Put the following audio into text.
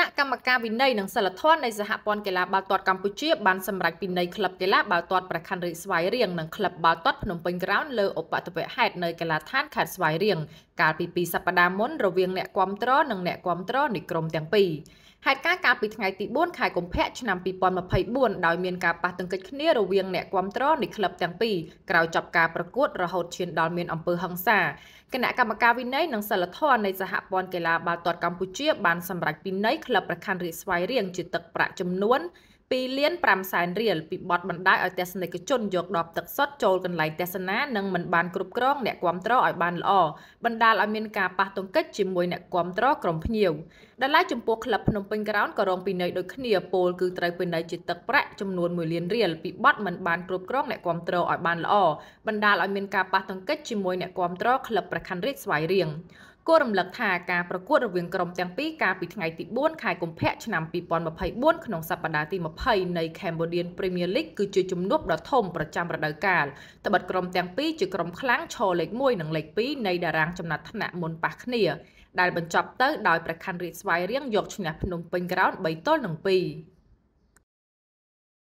ណៈកម្មការវិន័យនិងសិលធម៌នៃសហព័ន្ធកីឡាបាល់ទាត់កម្ពុជាបានសម្រេចពិន័យក្លឹបកីឡាបាល់ទាត់ប្រខណ្ឌរាជស្វាយរៀងនិងក្លឹបបាល់ទាត់ភ្នំពេញក្រោនលើឧបតវហេតុនៅកីឡាដ្ឋានខេត្តស្វាយរៀងកាលពី2សប្តាហ៍មុនរវាងអ្នកគាំទ្រនិងអ្នកគាំទ្រនៃក្រុមទាំងពីរ។ហេតុការណ៍កាលពីថ្ងៃទី4ខែកុម្ភៈឆ្នាំ2024ដោយមានការប៉ះទង្គិចគ្នារវាងអ្នកគ្រប់គ្រងនៃក្លឹបទាំងពីរក្រោយចប់ការប្រកួតរហូតឈានដល់មានអំពើហិង្សាគណៈកម្មការវិន័យនិងសិលធម៌នៃសហព័ន្ធកីឡាបាល់ទាត់កម្ពុជាបានសម្រេចពិន័យក្លឹបប្រខណ្ឌរាជស្វាយរៀងជាទឹកប្រាក់ចំនួន2លាន5សែនរៀលពីបទបណ្ដាយឲ្យទស្សនិកជនយកដបទឹកសុទ្ធចូលកន្លែងទស្សនានិងមិនបានគ្រប់គ្រងអ្នកគាំទ្រឲ្យបានល្អបណ្ដាលឲ្យមានការប៉ះទង្គិចជាមួយអ្នកគាំទ្រក្រុមភ្ញៀវដែលឡាយចំពោះក្លឹបភ្នំពេញក្រោនក៏រងពិន័យដូចគ្នាពលគឺត្រូវពិន័យជាទឹកប្រាក់ចំនួន1លានរៀលពីបទមិនបានគ្រប់គ្រងអ្នកគាំទ្រឲ្យបានល្អបណ្ដាលឲ្យមានការប៉ះទង្គិចជាមួយអ្នកគាំទ្រក្លឹបប្រខណ្ឌរាជស្វាយរៀងគួររំលឹកថាការប្រកួតរវាងក្រុមទាំងពីរកាលពីថ្ងៃទី4ខែកុម្ភៈឆ្នាំ2024ក្នុងសប្តាហ៍ទី20នៃ Cambodian Premier League គឺជាជំនួបដ៏ធំប្រចាំរដូវកាលត្បិតក្រុមទាំងពីរជាក្រុមខ្លាំងឈរលេខ1និងលេខ2នៃតារាងចំណាត់ថ្នាក់មុនប៉ះគ្នា ដែលបញ្ចប់ទៅ ដោយប្រខណ្ឌរាជស្វាយរៀងយកឈ្នះភ្នំពេញក្រោន3ទល់នឹង2